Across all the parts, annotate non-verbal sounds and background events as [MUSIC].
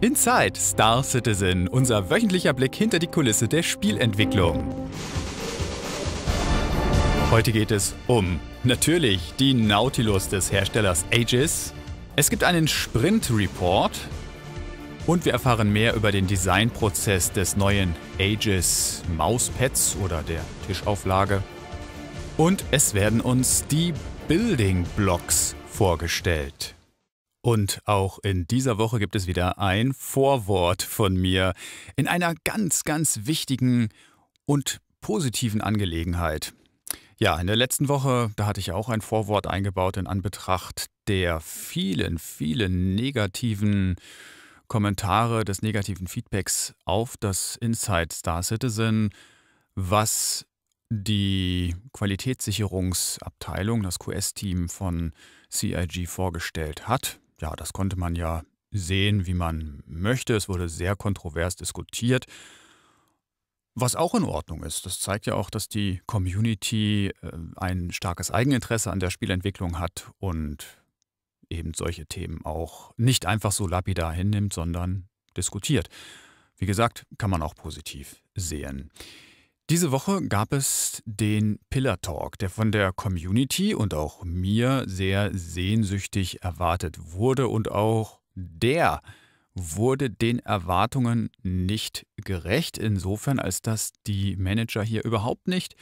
Inside Star Citizen, unser wöchentlicher Blick hinter die Kulisse der Spielentwicklung. Heute geht es um natürlich die Nautilus des Herstellers Aegis. Es gibt einen Sprint-Report und wir erfahren mehr über den Designprozess des neuen Aegis Mauspads oder der Tischauflage. Und es werden uns die Building Blocks vorgestellt. Und auch in dieser Woche gibt es wieder ein Vorwort von mir in einer ganz, ganz wichtigen und positiven Angelegenheit. Ja, in der letzten Woche, da hatte ich auch ein Vorwort eingebaut in Anbetracht der vielen, vielen negativen Kommentare, des negativen Feedbacks auf das Inside Star Citizen, was die Qualitätssicherungsabteilung, das QS-Team von CIG vorgestellt hat ja, das konnte man ja sehen, wie man möchte. Es wurde sehr kontrovers diskutiert. Was auch in Ordnung ist. Das zeigt ja auch, dass die Community äh, ein starkes Eigeninteresse an der Spielentwicklung hat und eben solche Themen auch nicht einfach so lapidar hinnimmt, sondern diskutiert. Wie gesagt, kann man auch positiv sehen. Diese Woche gab es den Pillar Talk, der von der Community und auch mir sehr sehnsüchtig erwartet wurde und auch der wurde den Erwartungen nicht gerecht, insofern als dass die Manager hier überhaupt nicht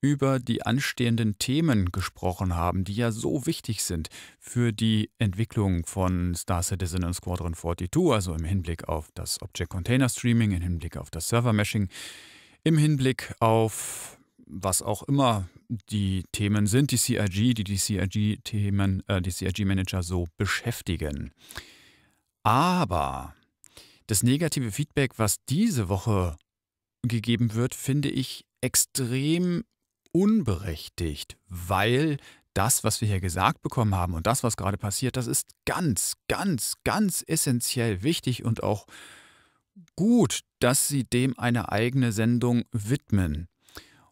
über die anstehenden Themen gesprochen haben, die ja so wichtig sind für die Entwicklung von Star Citizen und Squadron 42, also im Hinblick auf das Object Container Streaming, im Hinblick auf das Server Meshing, im Hinblick auf was auch immer die Themen sind, die CRG, die die CRG-Themen, äh, die CRG-Manager so beschäftigen. Aber das negative Feedback, was diese Woche gegeben wird, finde ich extrem unberechtigt, weil das, was wir hier gesagt bekommen haben und das, was gerade passiert, das ist ganz, ganz, ganz essentiell wichtig und auch äh, gut, dass Sie dem eine eigene Sendung widmen.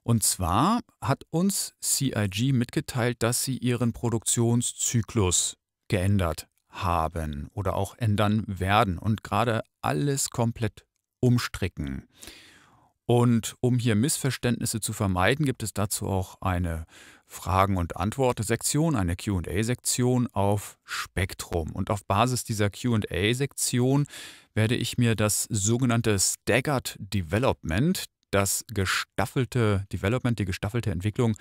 Und zwar hat uns CIG mitgeteilt, dass sie ihren Produktionszyklus geändert haben oder auch ändern werden und gerade alles komplett umstricken. Und um hier Missverständnisse zu vermeiden, gibt es dazu auch eine Fragen- und Antworten-Sektion, eine QA-Sektion auf Spektrum. Und auf Basis dieser QA-Sektion werde ich mir das sogenannte Staggered Development, das gestaffelte Development, die gestaffelte Entwicklung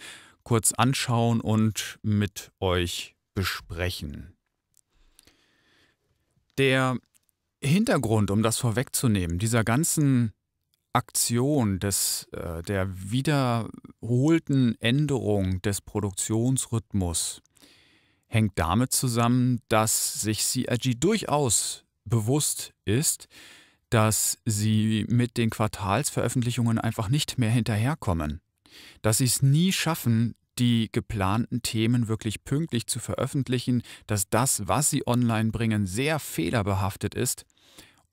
kurz anschauen und mit euch besprechen. Der Hintergrund, um das vorwegzunehmen, dieser ganzen Aktion des, äh, der wiederholten Änderung des Produktionsrhythmus hängt damit zusammen, dass sich CRG durchaus bewusst ist, dass sie mit den Quartalsveröffentlichungen einfach nicht mehr hinterherkommen, dass sie es nie schaffen, die geplanten Themen wirklich pünktlich zu veröffentlichen, dass das, was sie online bringen, sehr fehlerbehaftet ist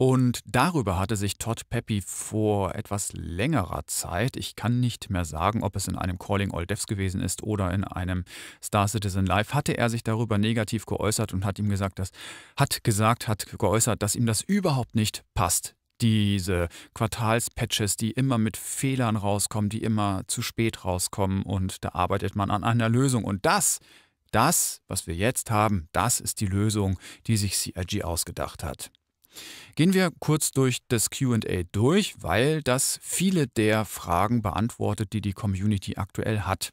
und darüber hatte sich Todd Peppy vor etwas längerer Zeit, ich kann nicht mehr sagen, ob es in einem Calling All Devs gewesen ist oder in einem Star Citizen Live, hatte er sich darüber negativ geäußert und hat ihm gesagt, dass, hat gesagt, hat geäußert, dass ihm das überhaupt nicht passt, diese Quartalspatches, die immer mit Fehlern rauskommen, die immer zu spät rauskommen und da arbeitet man an einer Lösung. Und das, das, was wir jetzt haben, das ist die Lösung, die sich CRG ausgedacht hat. Gehen wir kurz durch das QA durch, weil das viele der Fragen beantwortet, die die Community aktuell hat.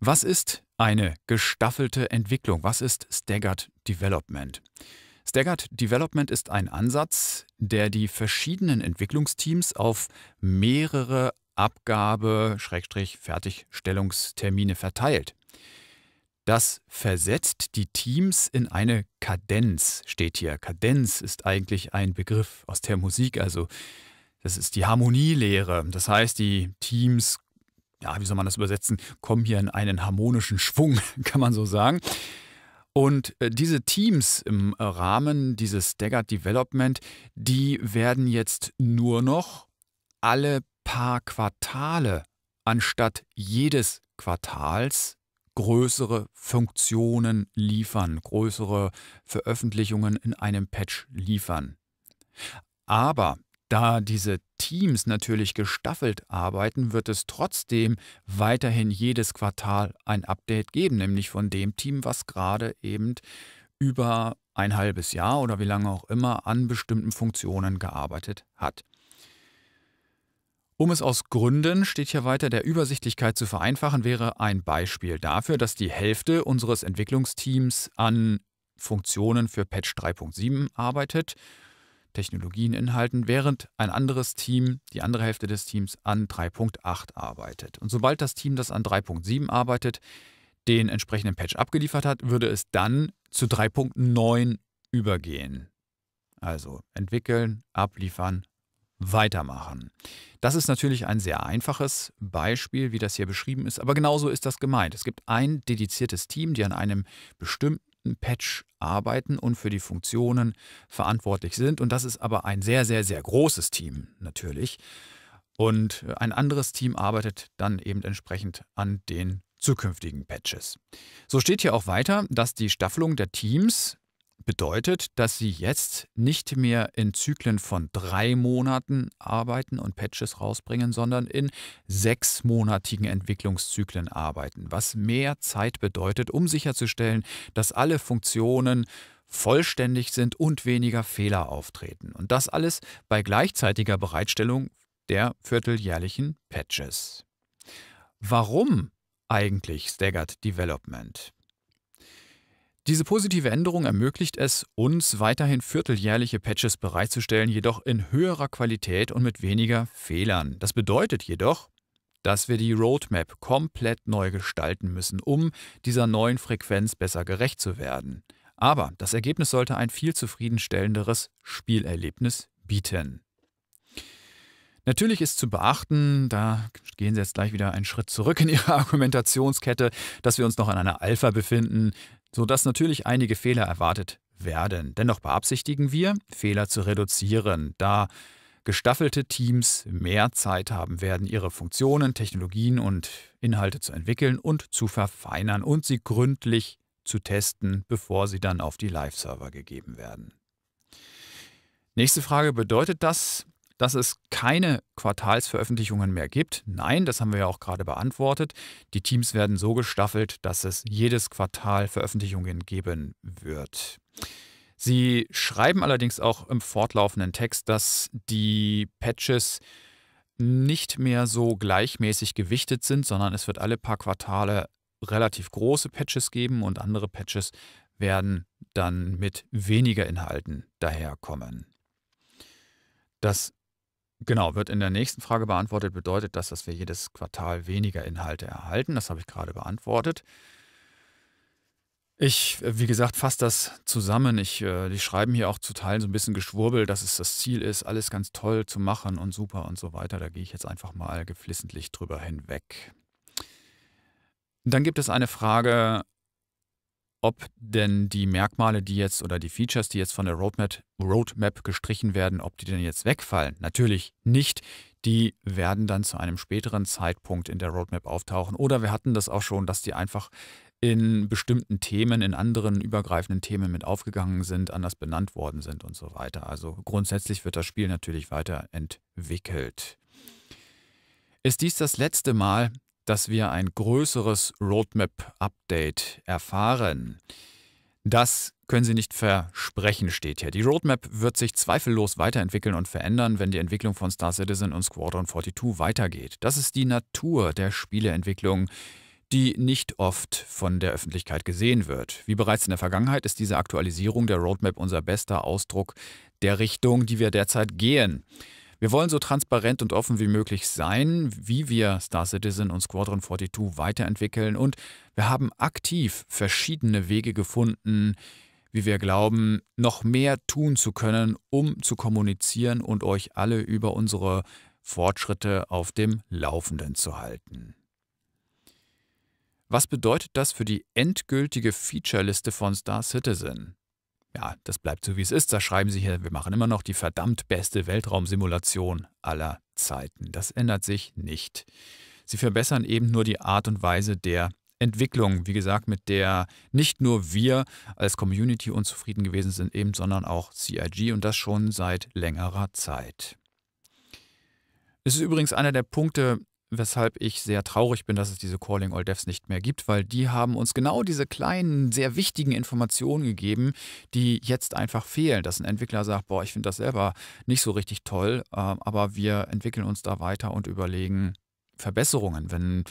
Was ist eine gestaffelte Entwicklung? Was ist Staggered Development? Staggered Development ist ein Ansatz, der die verschiedenen Entwicklungsteams auf mehrere Abgabe-Fertigstellungstermine verteilt. Das versetzt die Teams in eine Kadenz, steht hier. Kadenz ist eigentlich ein Begriff aus der Musik, also das ist die Harmonielehre. Das heißt, die Teams, ja, wie soll man das übersetzen, kommen hier in einen harmonischen Schwung, [LAUGHS] kann man so sagen. Und äh, diese Teams im Rahmen dieses Staggered Development, die werden jetzt nur noch alle paar Quartale anstatt jedes Quartals größere Funktionen liefern, größere Veröffentlichungen in einem Patch liefern. Aber da diese Teams natürlich gestaffelt arbeiten, wird es trotzdem weiterhin jedes Quartal ein Update geben, nämlich von dem Team, was gerade eben über ein halbes Jahr oder wie lange auch immer an bestimmten Funktionen gearbeitet hat. Um es aus Gründen, steht hier weiter, der Übersichtlichkeit zu vereinfachen, wäre ein Beispiel dafür, dass die Hälfte unseres Entwicklungsteams an Funktionen für Patch 3.7 arbeitet, Technologien, Inhalten, während ein anderes Team, die andere Hälfte des Teams, an 3.8 arbeitet. Und sobald das Team, das an 3.7 arbeitet, den entsprechenden Patch abgeliefert hat, würde es dann zu 3.9 übergehen. Also entwickeln, abliefern, weitermachen. Das ist natürlich ein sehr einfaches Beispiel, wie das hier beschrieben ist, aber genauso ist das gemeint. Es gibt ein dediziertes Team, die an einem bestimmten Patch arbeiten und für die Funktionen verantwortlich sind. Und das ist aber ein sehr, sehr, sehr großes Team natürlich. Und ein anderes Team arbeitet dann eben entsprechend an den zukünftigen Patches. So steht hier auch weiter, dass die Staffelung der Teams bedeutet, dass sie jetzt nicht mehr in Zyklen von drei Monaten arbeiten und Patches rausbringen, sondern in sechsmonatigen Entwicklungszyklen arbeiten, was mehr Zeit bedeutet, um sicherzustellen, dass alle Funktionen vollständig sind und weniger Fehler auftreten. Und das alles bei gleichzeitiger Bereitstellung der vierteljährlichen Patches. Warum eigentlich Staggered Development? Diese positive Änderung ermöglicht es, uns weiterhin vierteljährliche Patches bereitzustellen, jedoch in höherer Qualität und mit weniger Fehlern. Das bedeutet jedoch, dass wir die Roadmap komplett neu gestalten müssen, um dieser neuen Frequenz besser gerecht zu werden. Aber das Ergebnis sollte ein viel zufriedenstellenderes Spielerlebnis bieten. Natürlich ist zu beachten, da gehen Sie jetzt gleich wieder einen Schritt zurück in Ihre [LAUGHS] Argumentationskette, dass wir uns noch an einer Alpha befinden sodass natürlich einige Fehler erwartet werden. Dennoch beabsichtigen wir, Fehler zu reduzieren, da gestaffelte Teams mehr Zeit haben werden, ihre Funktionen, Technologien und Inhalte zu entwickeln und zu verfeinern und sie gründlich zu testen, bevor sie dann auf die Live-Server gegeben werden. Nächste Frage, bedeutet das, dass es keine Quartalsveröffentlichungen mehr gibt. Nein, das haben wir ja auch gerade beantwortet. Die Teams werden so gestaffelt, dass es jedes Quartal Veröffentlichungen geben wird. Sie schreiben allerdings auch im fortlaufenden Text, dass die Patches nicht mehr so gleichmäßig gewichtet sind, sondern es wird alle paar Quartale relativ große Patches geben und andere Patches werden dann mit weniger Inhalten daherkommen. Das Genau, wird in der nächsten Frage beantwortet, bedeutet das, dass wir jedes Quartal weniger Inhalte erhalten. Das habe ich gerade beantwortet. Ich, wie gesagt, fasse das zusammen. Ich, äh, die schreiben hier auch zu Teilen so ein bisschen geschwurbelt, dass es das Ziel ist, alles ganz toll zu machen und super und so weiter. Da gehe ich jetzt einfach mal geflissentlich drüber hinweg. Dann gibt es eine Frage ob denn die Merkmale, die jetzt oder die Features, die jetzt von der Roadmap, Roadmap gestrichen werden, ob die denn jetzt wegfallen. Natürlich nicht. Die werden dann zu einem späteren Zeitpunkt in der Roadmap auftauchen. Oder wir hatten das auch schon, dass die einfach in bestimmten Themen, in anderen übergreifenden Themen mit aufgegangen sind, anders benannt worden sind und so weiter. Also grundsätzlich wird das Spiel natürlich weiterentwickelt. Ist dies das letzte Mal, dass wir ein größeres Roadmap-Update erfahren. Das können Sie nicht versprechen, steht hier. Die Roadmap wird sich zweifellos weiterentwickeln und verändern, wenn die Entwicklung von Star Citizen und Squadron 42 weitergeht. Das ist die Natur der Spieleentwicklung, die nicht oft von der Öffentlichkeit gesehen wird. Wie bereits in der Vergangenheit ist diese Aktualisierung der Roadmap unser bester Ausdruck der Richtung, die wir derzeit gehen. Wir wollen so transparent und offen wie möglich sein, wie wir Star Citizen und Squadron 42 weiterentwickeln und wir haben aktiv verschiedene Wege gefunden, wie wir glauben, noch mehr tun zu können, um zu kommunizieren und euch alle über unsere Fortschritte auf dem Laufenden zu halten. Was bedeutet das für die endgültige Featureliste von Star Citizen? Ja, das bleibt so wie es ist. Da schreiben sie hier, wir machen immer noch die verdammt beste Weltraumsimulation aller Zeiten. Das ändert sich nicht. Sie verbessern eben nur die Art und Weise der Entwicklung, wie gesagt, mit der nicht nur wir als Community unzufrieden gewesen sind, eben, sondern auch CIG und das schon seit längerer Zeit. Es ist übrigens einer der Punkte, weshalb ich sehr traurig bin, dass es diese Calling All Devs nicht mehr gibt, weil die haben uns genau diese kleinen, sehr wichtigen Informationen gegeben, die jetzt einfach fehlen. Dass ein Entwickler sagt, boah, ich finde das selber nicht so richtig toll, ähm, aber wir entwickeln uns da weiter und überlegen Verbesserungen. Wenn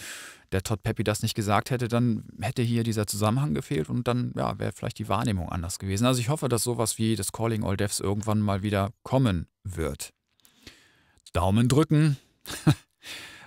der Todd Peppy das nicht gesagt hätte, dann hätte hier dieser Zusammenhang gefehlt und dann ja, wäre vielleicht die Wahrnehmung anders gewesen. Also ich hoffe, dass sowas wie das Calling All Devs irgendwann mal wieder kommen wird. Daumen drücken. [LAUGHS]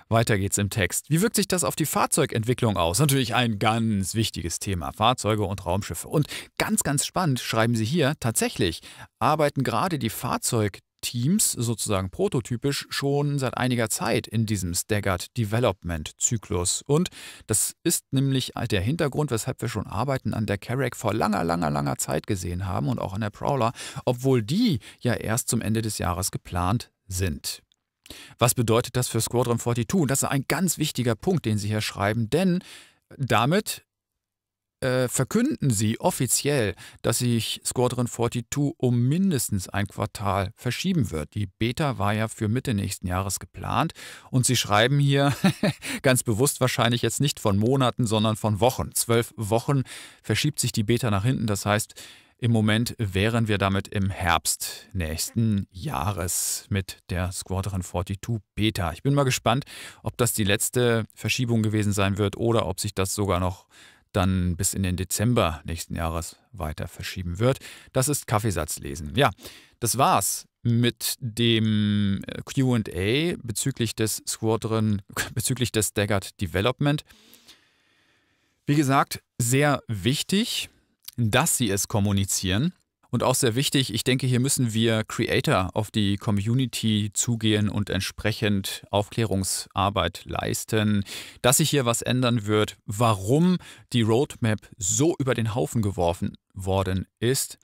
Weiter geht's im Text. Wie wirkt sich das auf die Fahrzeugentwicklung aus? Natürlich ein ganz wichtiges Thema, Fahrzeuge und Raumschiffe. Und ganz, ganz spannend schreiben Sie hier, tatsächlich arbeiten gerade die Fahrzeugteams, sozusagen prototypisch, schon seit einiger Zeit in diesem Staggered Development Zyklus. Und das ist nämlich der Hintergrund, weshalb wir schon Arbeiten an der Carrack vor langer, langer, langer Zeit gesehen haben und auch an der Prowler, obwohl die ja erst zum Ende des Jahres geplant sind. Was bedeutet das für Squadron 42? Und Das ist ein ganz wichtiger Punkt, den Sie hier schreiben, denn damit äh, verkünden Sie offiziell, dass sich Squadron 42 um mindestens ein Quartal verschieben wird. Die Beta war ja für Mitte nächsten Jahres geplant und Sie schreiben hier [LAUGHS] ganz bewusst wahrscheinlich jetzt nicht von Monaten, sondern von Wochen. Zwölf Wochen verschiebt sich die Beta nach hinten. Das heißt, im Moment wären wir damit im Herbst nächsten Jahres mit der Squadron 42 Beta. Ich bin mal gespannt, ob das die letzte Verschiebung gewesen sein wird oder ob sich das sogar noch dann bis in den Dezember nächsten Jahres weiter verschieben wird. Das ist Kaffeesatzlesen. Ja, das war's mit dem äh, QA bezüglich des Squadron, [LAUGHS] bezüglich des Staggered Development. Wie gesagt, sehr wichtig dass sie es kommunizieren. Und auch sehr wichtig, ich denke, hier müssen wir Creator auf die Community zugehen und entsprechend Aufklärungsarbeit leisten, dass sich hier was ändern wird, warum die Roadmap so über den Haufen geworfen worden ist.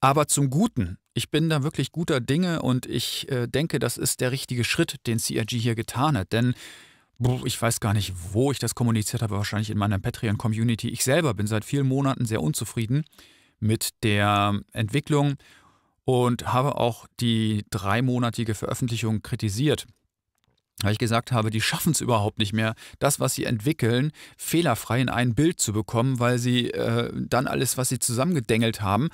Aber zum Guten. Ich bin da wirklich guter Dinge und ich äh, denke, das ist der richtige Schritt, den CRG hier getan hat. Denn ich weiß gar nicht, wo ich das kommuniziert habe, wahrscheinlich in meiner Patreon-Community. Ich selber bin seit vielen Monaten sehr unzufrieden mit der Entwicklung und habe auch die dreimonatige Veröffentlichung kritisiert. Weil ich gesagt habe, die schaffen es überhaupt nicht mehr, das, was sie entwickeln, fehlerfrei in ein Bild zu bekommen, weil sie äh, dann alles, was sie zusammengedengelt haben,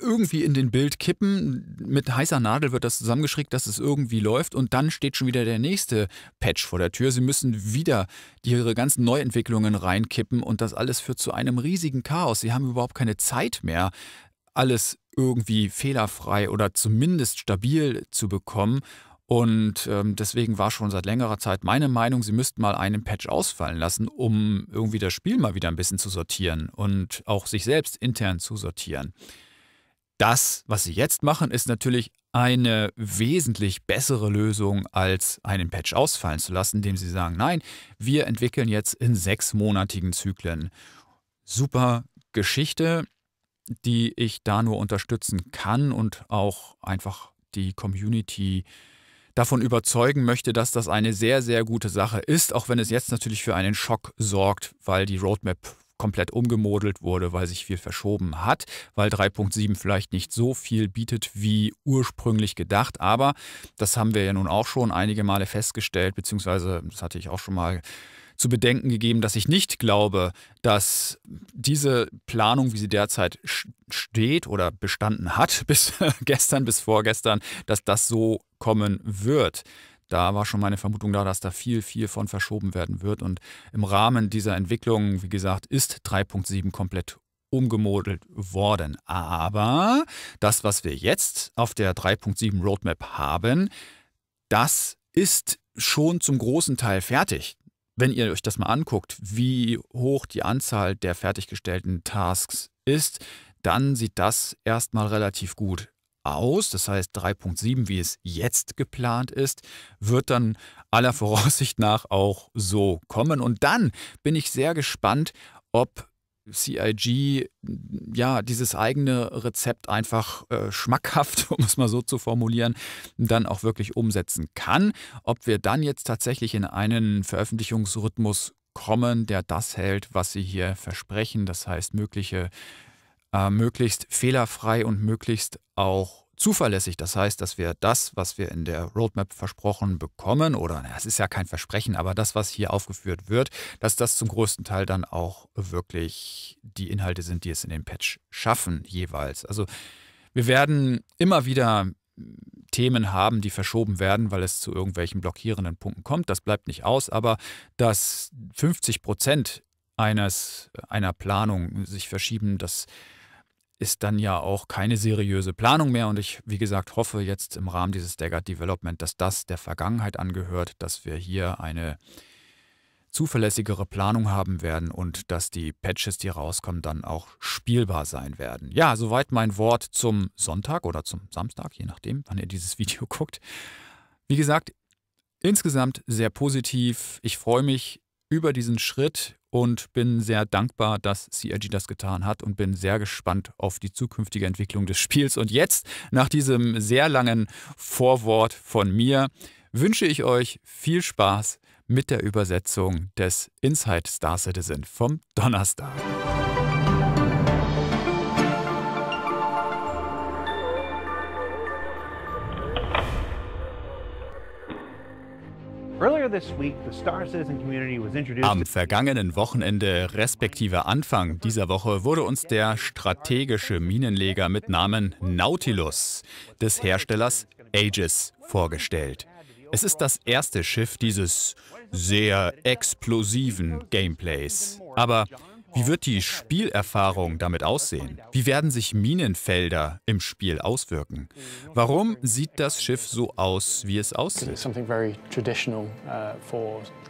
irgendwie in den Bild kippen. Mit heißer Nadel wird das zusammengeschrickt, dass es irgendwie läuft. Und dann steht schon wieder der nächste Patch vor der Tür. Sie müssen wieder ihre ganzen Neuentwicklungen reinkippen. Und das alles führt zu einem riesigen Chaos. Sie haben überhaupt keine Zeit mehr, alles irgendwie fehlerfrei oder zumindest stabil zu bekommen. Und ähm, deswegen war schon seit längerer Zeit meine Meinung, sie müssten mal einen Patch ausfallen lassen, um irgendwie das Spiel mal wieder ein bisschen zu sortieren und auch sich selbst intern zu sortieren das, was sie jetzt machen, ist natürlich eine wesentlich bessere Lösung, als einen Patch ausfallen zu lassen, indem sie sagen, nein, wir entwickeln jetzt in sechsmonatigen Zyklen. Super Geschichte, die ich da nur unterstützen kann und auch einfach die Community davon überzeugen möchte, dass das eine sehr, sehr gute Sache ist, auch wenn es jetzt natürlich für einen Schock sorgt, weil die Roadmap komplett umgemodelt wurde, weil sich viel verschoben hat, weil 3.7 vielleicht nicht so viel bietet wie ursprünglich gedacht. Aber das haben wir ja nun auch schon einige Male festgestellt, beziehungsweise das hatte ich auch schon mal zu bedenken gegeben, dass ich nicht glaube, dass diese Planung, wie sie derzeit steht oder bestanden hat [LAUGHS] bis gestern, bis vorgestern, dass das so kommen wird da war schon meine Vermutung da, dass da viel, viel von verschoben werden wird. Und im Rahmen dieser Entwicklung, wie gesagt, ist 3.7 komplett umgemodelt worden. Aber das, was wir jetzt auf der 3.7 Roadmap haben, das ist schon zum großen Teil fertig. Wenn ihr euch das mal anguckt, wie hoch die Anzahl der fertiggestellten Tasks ist, dann sieht das erstmal relativ gut aus, das heißt 3.7, wie es jetzt geplant ist, wird dann aller Voraussicht nach auch so kommen. Und dann bin ich sehr gespannt, ob CIG ja dieses eigene Rezept einfach äh, schmackhaft, [LAUGHS] um es mal so zu formulieren, dann auch wirklich umsetzen kann. Ob wir dann jetzt tatsächlich in einen Veröffentlichungsrhythmus kommen, der das hält, was sie hier versprechen, das heißt mögliche äh, möglichst fehlerfrei und möglichst auch zuverlässig. Das heißt, dass wir das, was wir in der Roadmap versprochen bekommen, oder na, es ist ja kein Versprechen, aber das, was hier aufgeführt wird, dass das zum größten Teil dann auch wirklich die Inhalte sind, die es in den Patch schaffen jeweils. Also wir werden immer wieder Themen haben, die verschoben werden, weil es zu irgendwelchen blockierenden Punkten kommt. Das bleibt nicht aus, aber dass 50 Prozent eines, einer Planung sich verschieben, das ist dann ja auch keine seriöse Planung mehr. Und ich, wie gesagt, hoffe jetzt im Rahmen dieses Staggered Development, dass das der Vergangenheit angehört, dass wir hier eine zuverlässigere Planung haben werden und dass die Patches, die rauskommen, dann auch spielbar sein werden. Ja, soweit mein Wort zum Sonntag oder zum Samstag, je nachdem, wann ihr dieses [LAUGHS] Video guckt. Wie gesagt, insgesamt sehr positiv. Ich freue mich über diesen Schritt und bin sehr dankbar, dass CRG das getan hat und bin sehr gespannt auf die zukünftige Entwicklung des Spiels. Und jetzt, nach diesem sehr langen Vorwort von mir, wünsche ich euch viel Spaß mit der Übersetzung des Inside Star Citizen vom Donnerstag. Am vergangenen Wochenende respektive Anfang dieser Woche wurde uns der strategische Minenleger mit Namen Nautilus des Herstellers Aegis vorgestellt. Es ist das erste Schiff dieses sehr explosiven Gameplays. Aber wie wird die Spielerfahrung damit aussehen? Wie werden sich Minenfelder im Spiel auswirken? Warum sieht das Schiff so aus, wie es aussieht? Uh,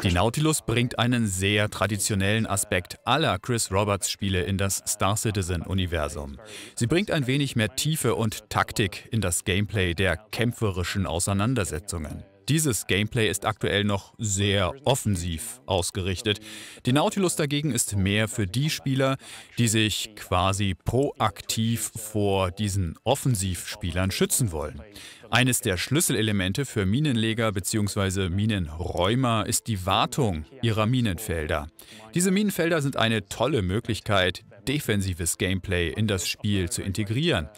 die Nautilus bringt einen sehr traditionellen Aspekt aller Chris Roberts Spiele in das Star Citizen-Universum. Sie bringt ein wenig mehr Tiefe und Taktik in das Gameplay der kämpferischen Auseinandersetzungen. Dieses Gameplay ist aktuell noch sehr offensiv ausgerichtet. Die Nautilus dagegen ist mehr für die Spieler, die sich quasi proaktiv vor diesen Offensivspielern schützen wollen. Eines der Schlüsselelemente für Minenleger bzw. Minenräumer ist die Wartung ihrer Minenfelder. Diese Minenfelder sind eine tolle Möglichkeit, defensives Gameplay in das Spiel zu integrieren.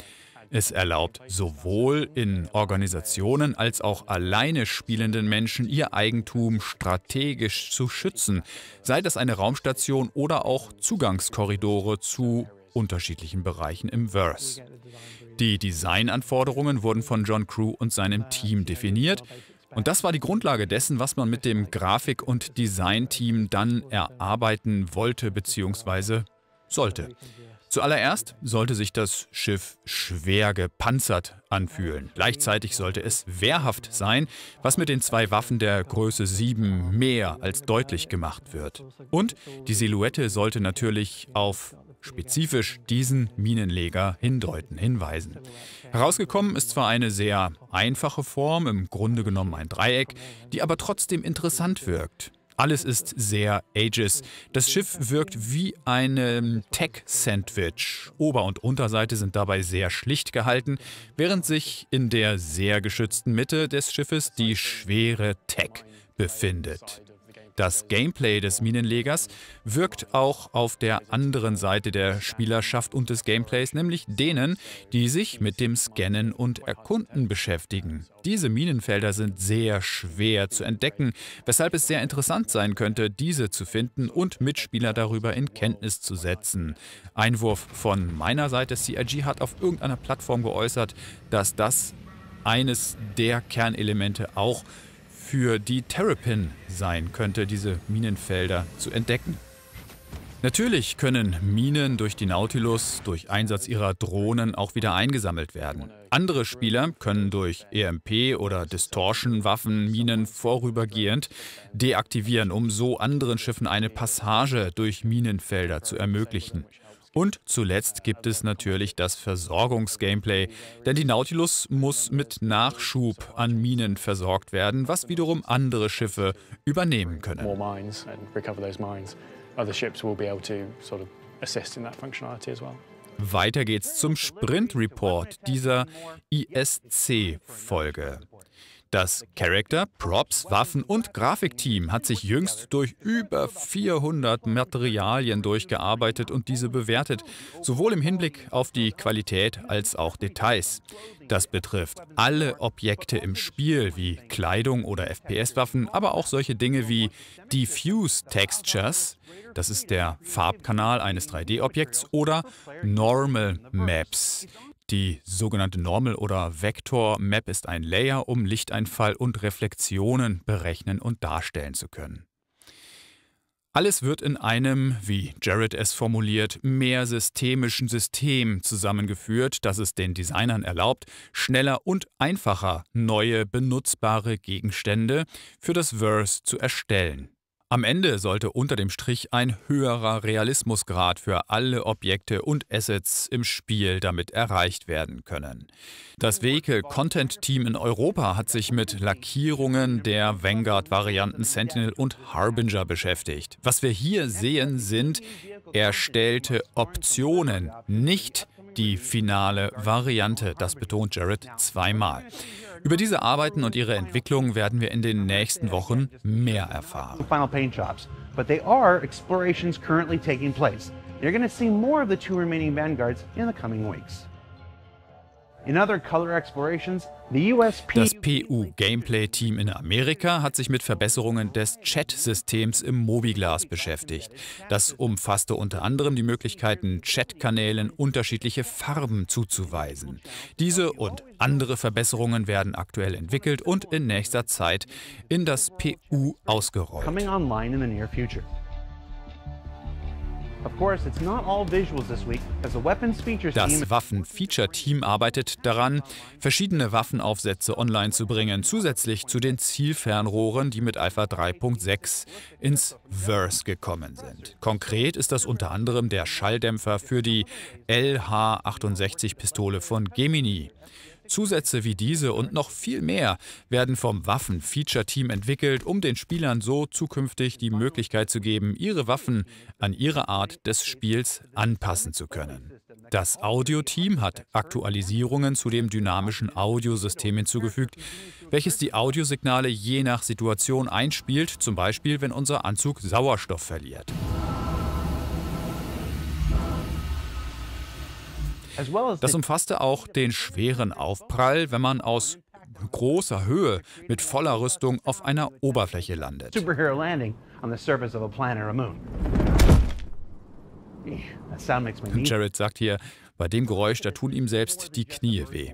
Es erlaubt sowohl in Organisationen als auch alleine spielenden Menschen ihr Eigentum strategisch zu schützen, sei das eine Raumstation oder auch Zugangskorridore zu unterschiedlichen Bereichen im Verse. Die Designanforderungen wurden von John Crew und seinem Team definiert. Und das war die Grundlage dessen, was man mit dem Grafik- und Designteam dann erarbeiten wollte bzw. sollte. Zuallererst sollte sich das Schiff schwer gepanzert anfühlen. Gleichzeitig sollte es wehrhaft sein, was mit den zwei Waffen der Größe 7 mehr als deutlich gemacht wird. Und die Silhouette sollte natürlich auf spezifisch diesen Minenleger hindeuten, hinweisen. Herausgekommen ist zwar eine sehr einfache Form, im Grunde genommen ein Dreieck, die aber trotzdem interessant wirkt. Alles ist sehr ages. Das Schiff wirkt wie ein ähm, Tech-Sandwich. Ober- und Unterseite sind dabei sehr schlicht gehalten, während sich in der sehr geschützten Mitte des Schiffes die schwere Tech befindet. Das Gameplay des Minenlegers wirkt auch auf der anderen Seite der Spielerschaft und des Gameplays, nämlich denen, die sich mit dem Scannen und Erkunden beschäftigen. Diese Minenfelder sind sehr schwer zu entdecken, weshalb es sehr interessant sein könnte, diese zu finden und Mitspieler darüber in Kenntnis zu setzen. Einwurf von meiner Seite, CIG hat auf irgendeiner Plattform geäußert, dass das eines der Kernelemente auch für die Terrapin sein könnte, diese Minenfelder zu entdecken. Natürlich können Minen durch die Nautilus durch Einsatz ihrer Drohnen auch wieder eingesammelt werden. Andere Spieler können durch EMP oder Distortion-Waffen Minen vorübergehend deaktivieren, um so anderen Schiffen eine Passage durch Minenfelder zu ermöglichen. Und zuletzt gibt es natürlich das Versorgungsgameplay, denn die Nautilus muss mit Nachschub an Minen versorgt werden, was wiederum andere Schiffe übernehmen können. Weiter geht's zum Sprint Report dieser ISC-Folge. Das Character, Props, Waffen und Grafikteam hat sich jüngst durch über 400 Materialien durchgearbeitet und diese bewertet, sowohl im Hinblick auf die Qualität als auch Details. Das betrifft alle Objekte im Spiel, wie Kleidung oder FPS-Waffen, aber auch solche Dinge wie Diffuse Textures, das ist der Farbkanal eines 3D-Objekts, oder Normal Maps. Die sogenannte Normal- oder Vektor-Map ist ein Layer, um Lichteinfall und Reflexionen berechnen und darstellen zu können. Alles wird in einem, wie Jared es formuliert, mehr systemischen System zusammengeführt, das es den Designern erlaubt, schneller und einfacher neue benutzbare Gegenstände für das Verse zu erstellen. Am Ende sollte unter dem Strich ein höherer Realismusgrad für alle Objekte und Assets im Spiel damit erreicht werden können. Das Weke Content Team in Europa hat sich mit Lackierungen der Vanguard-Varianten Sentinel und Harbinger beschäftigt. Was wir hier sehen, sind erstellte Optionen, nicht die die finale Variante. Das betont Jared zweimal. Über diese Arbeiten und ihre Entwicklung werden wir in den nächsten Wochen mehr erfahren. Final paint jobs, but they are explorations currently taking place. You're going to see more of the two remaining vanguards in the coming weeks. Das PU-Gameplay-Team in Amerika hat sich mit Verbesserungen des Chat-Systems im Mobiglas beschäftigt. Das umfasste unter anderem die Möglichkeiten, Chat-Kanälen unterschiedliche Farben zuzuweisen. Diese und andere Verbesserungen werden aktuell entwickelt und in nächster Zeit in das PU ausgerollt. Das Waffen-Feature-Team arbeitet daran, verschiedene Waffenaufsätze online zu bringen, zusätzlich zu den Zielfernrohren, die mit Alpha 3.6 ins Verse gekommen sind. Konkret ist das unter anderem der Schalldämpfer für die LH-68-Pistole von Gemini. Zusätze wie diese und noch viel mehr werden vom Waffen-Feature-Team entwickelt, um den Spielern so zukünftig die Möglichkeit zu geben, ihre Waffen an ihre Art des Spiels anpassen zu können. Das Audio-Team hat Aktualisierungen zu dem dynamischen Audiosystem hinzugefügt, welches die Audiosignale je nach Situation einspielt, zum Beispiel wenn unser Anzug Sauerstoff verliert. Das umfasste auch den schweren Aufprall, wenn man aus großer Höhe mit voller Rüstung auf einer Oberfläche landet. Jared sagt hier, bei dem Geräusch, da tun ihm selbst die Knie weh.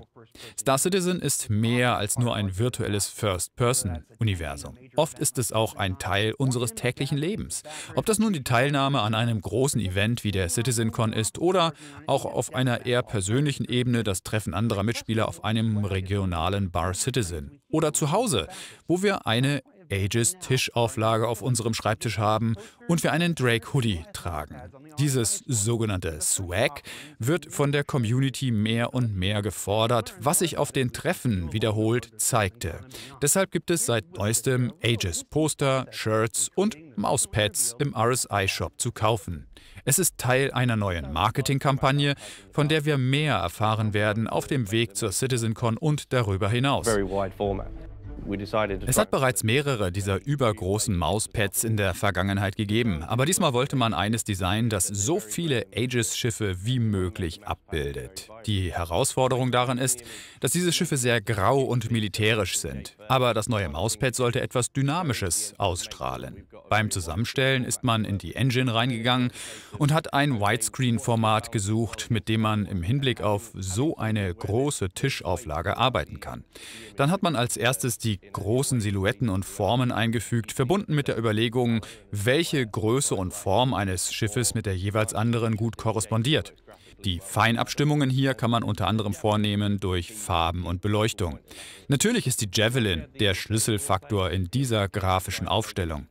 Star Citizen ist mehr als nur ein virtuelles First-Person-Universum. Oft ist es auch ein Teil unseres täglichen Lebens. Ob das nun die Teilnahme an einem großen Event wie der CitizenCon ist oder auch auf einer eher persönlichen Ebene das Treffen anderer Mitspieler auf einem regionalen Bar Citizen. Oder zu Hause, wo wir eine Ages Tischauflage auf unserem Schreibtisch haben und wir einen Drake Hoodie tragen. Dieses sogenannte Swag wird von der Community mehr und mehr gefordert, was sich auf den Treffen wiederholt zeigte. Deshalb gibt es seit neuestem Ages Poster, Shirts und Mauspads im RSI Shop zu kaufen. Es ist Teil einer neuen Marketingkampagne, von der wir mehr erfahren werden auf dem Weg zur CitizenCon und darüber hinaus. Es hat bereits mehrere dieser übergroßen Mauspads in der Vergangenheit gegeben, aber diesmal wollte man eines designen, das so viele Aegis-Schiffe wie möglich abbildet. Die Herausforderung daran ist, dass diese Schiffe sehr grau und militärisch sind, aber das neue Mauspad sollte etwas Dynamisches ausstrahlen. Beim Zusammenstellen ist man in die Engine reingegangen und hat ein Widescreen-Format gesucht, mit dem man im Hinblick auf so eine große Tischauflage arbeiten kann. Dann hat man als erstes die die großen Silhouetten und Formen eingefügt, verbunden mit der Überlegung, welche Größe und Form eines Schiffes mit der jeweils anderen gut korrespondiert. Die Feinabstimmungen hier kann man unter anderem vornehmen durch Farben und Beleuchtung. Natürlich ist die Javelin der Schlüsselfaktor in dieser grafischen Aufstellung.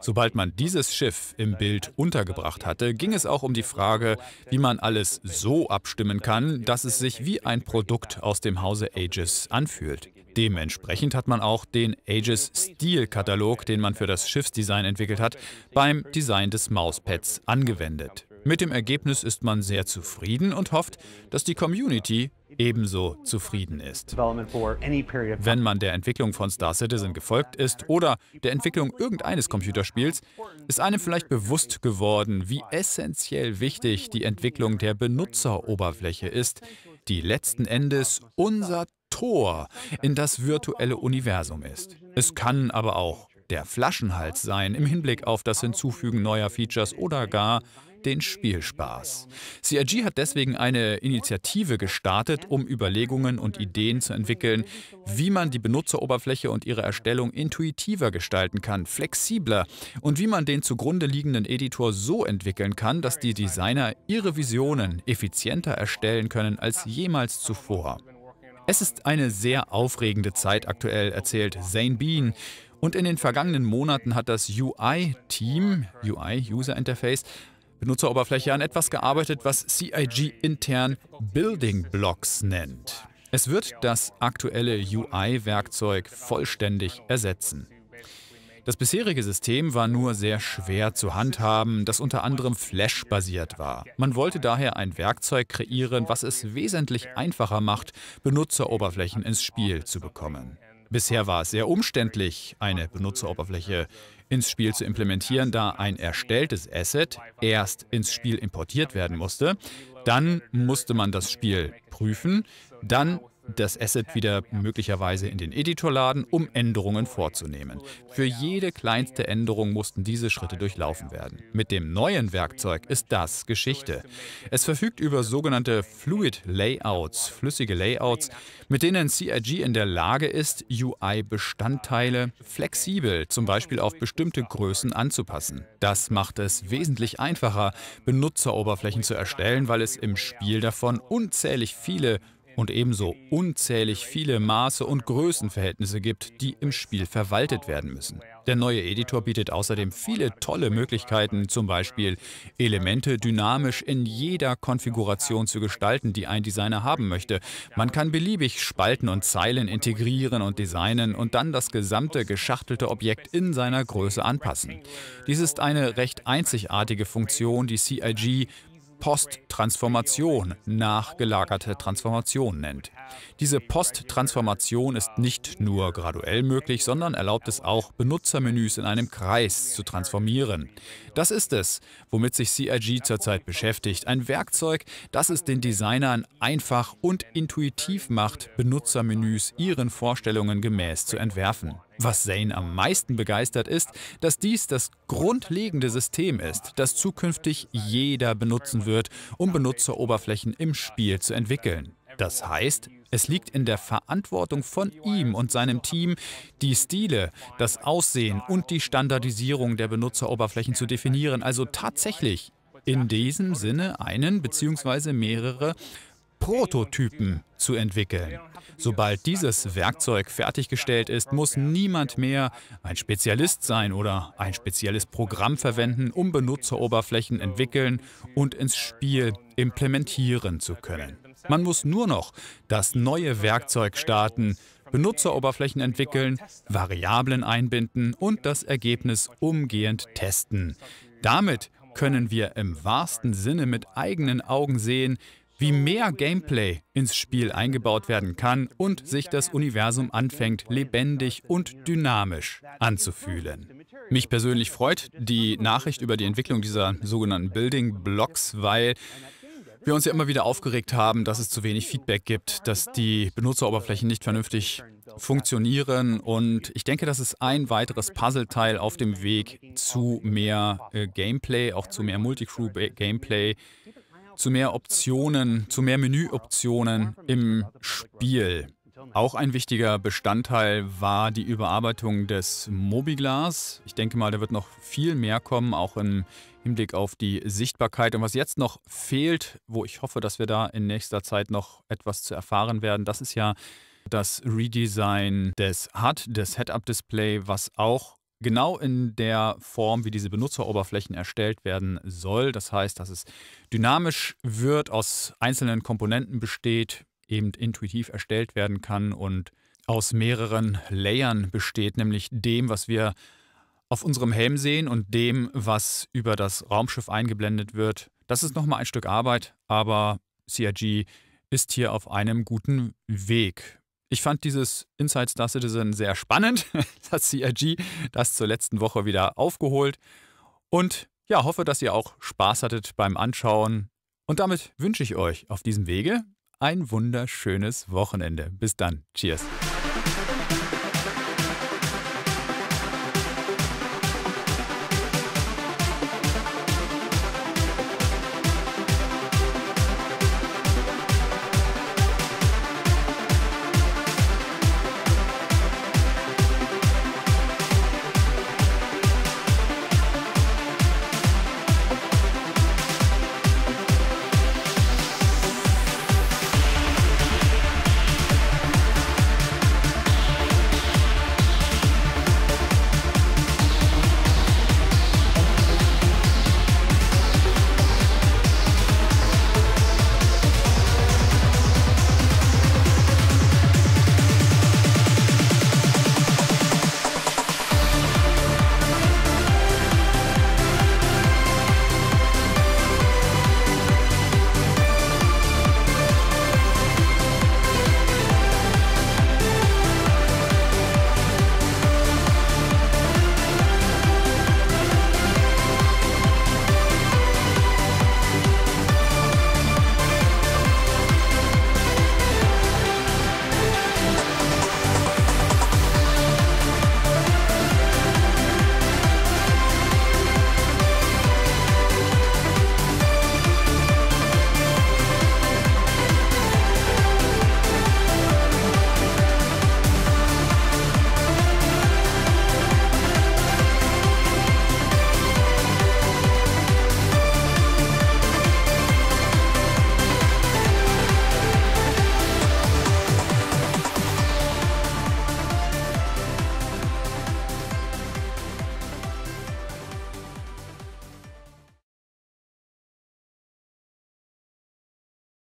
Sobald man dieses Schiff im Bild untergebracht hatte, ging es auch um die Frage, wie man alles so abstimmen kann, dass es sich wie ein Produkt aus dem Hause Aegis anfühlt. Dementsprechend hat man auch den Aegis Stil-Katalog, den man für das Schiffsdesign entwickelt hat, beim Design des Mauspads angewendet. Mit dem Ergebnis ist man sehr zufrieden und hofft, dass die Community ebenso zufrieden ist. Wenn man der Entwicklung von Star Citizen gefolgt ist oder der Entwicklung irgendeines Computerspiels, ist einem vielleicht bewusst geworden, wie essentiell wichtig die Entwicklung der Benutzeroberfläche ist, die letzten Endes unser Tor in das virtuelle Universum ist. Es kann aber auch der Flaschenhals sein im Hinblick auf das Hinzufügen neuer Features oder gar den Spielspaß. CRG hat deswegen eine Initiative gestartet, um Überlegungen und Ideen zu entwickeln, wie man die Benutzeroberfläche und ihre Erstellung intuitiver gestalten kann, flexibler und wie man den zugrunde liegenden Editor so entwickeln kann, dass die Designer ihre Visionen effizienter erstellen können als jemals zuvor. Es ist eine sehr aufregende Zeit aktuell, erzählt Zane Bean. Und in den vergangenen Monaten hat das UI-Team, UI User Interface, Benutzeroberfläche an etwas gearbeitet, was CIG intern Building Blocks nennt. Es wird das aktuelle UI-Werkzeug vollständig ersetzen. Das bisherige System war nur sehr schwer zu handhaben, das unter anderem Flash-basiert war. Man wollte daher ein Werkzeug kreieren, was es wesentlich einfacher macht, Benutzeroberflächen ins Spiel zu bekommen. Bisher war es sehr umständlich, eine Benutzeroberfläche ins Spiel zu implementieren, da ein erstelltes Asset erst ins Spiel importiert werden musste. Dann musste man das Spiel prüfen, dann das Asset wieder möglicherweise in den Editor laden, um Änderungen vorzunehmen. Für jede kleinste Änderung mussten diese Schritte durchlaufen werden. Mit dem neuen Werkzeug ist das Geschichte. Es verfügt über sogenannte Fluid Layouts, flüssige Layouts, mit denen CIG in der Lage ist, UI-Bestandteile flexibel, zum Beispiel auf bestimmte Größen anzupassen. Das macht es wesentlich einfacher, Benutzeroberflächen zu erstellen, weil es im Spiel davon unzählig viele und ebenso unzählig viele Maße und Größenverhältnisse gibt, die im Spiel verwaltet werden müssen. Der neue Editor bietet außerdem viele tolle Möglichkeiten, zum Beispiel Elemente dynamisch in jeder Konfiguration zu gestalten, die ein Designer haben möchte. Man kann beliebig Spalten und Zeilen integrieren und designen und dann das gesamte geschachtelte Objekt in seiner Größe anpassen. Dies ist eine recht einzigartige Funktion, die CIG Posttransformation, nachgelagerte Transformation nennt. Diese Posttransformation ist nicht nur graduell möglich, sondern erlaubt es auch, Benutzermenüs in einem Kreis zu transformieren. Das ist es, womit sich CIG zurzeit beschäftigt. Ein Werkzeug, das es den Designern einfach und intuitiv macht, Benutzermenüs ihren Vorstellungen gemäß zu entwerfen. Was Zane am meisten begeistert ist, dass dies das grundlegende System ist, das zukünftig jeder benutzen wird, um Benutzeroberflächen im Spiel zu entwickeln. Das heißt, es liegt in der Verantwortung von ihm und seinem Team, die Stile, das Aussehen und die Standardisierung der Benutzeroberflächen zu definieren, also tatsächlich in diesem Sinne einen bzw. mehrere Prototypen zu entwickeln. Sobald dieses Werkzeug fertiggestellt ist, muss niemand mehr ein Spezialist sein oder ein spezielles Programm verwenden, um Benutzeroberflächen entwickeln und ins Spiel implementieren zu können. Man muss nur noch das neue Werkzeug starten, Benutzeroberflächen entwickeln, Variablen einbinden und das Ergebnis umgehend testen. Damit können wir im wahrsten Sinne mit eigenen Augen sehen, wie mehr Gameplay ins Spiel eingebaut werden kann und sich das Universum anfängt, lebendig und dynamisch anzufühlen. Mich persönlich freut die Nachricht über die Entwicklung dieser sogenannten Building Blocks, weil wir uns ja immer wieder aufgeregt haben, dass es zu wenig Feedback gibt, dass die Benutzeroberflächen nicht vernünftig funktionieren und ich denke, das ist ein weiteres Puzzleteil auf dem Weg zu mehr äh, Gameplay, auch zu mehr Multicrew-Gameplay zu mehr Optionen, zu mehr Menüoptionen im Spiel. Auch ein wichtiger Bestandteil war die Überarbeitung des Mobiglas. Ich denke mal, da wird noch viel mehr kommen, auch im Hinblick auf die Sichtbarkeit. Und was jetzt noch fehlt, wo ich hoffe, dass wir da in nächster Zeit noch etwas zu erfahren werden, das ist ja das Redesign des HUD, des Head-Up-Display, was auch genau in der Form, wie diese Benutzeroberflächen erstellt werden soll. Das heißt, dass es dynamisch wird, aus einzelnen Komponenten besteht, eben intuitiv erstellt werden kann und aus mehreren Layern besteht, nämlich dem, was wir auf unserem Helm sehen und dem, was über das Raumschiff eingeblendet wird. Das ist nochmal ein Stück Arbeit, aber CRG ist hier auf einem guten Weg. Ich fand dieses Inside Star Citizen sehr spannend. [LAUGHS] Das hat CRG das zur letzten Woche wieder aufgeholt. Und ja, hoffe, dass ihr auch Spaß hattet beim Anschauen. Und damit wünsche ich euch auf diesem Wege ein wunderschönes Wochenende. Bis dann. Cheers.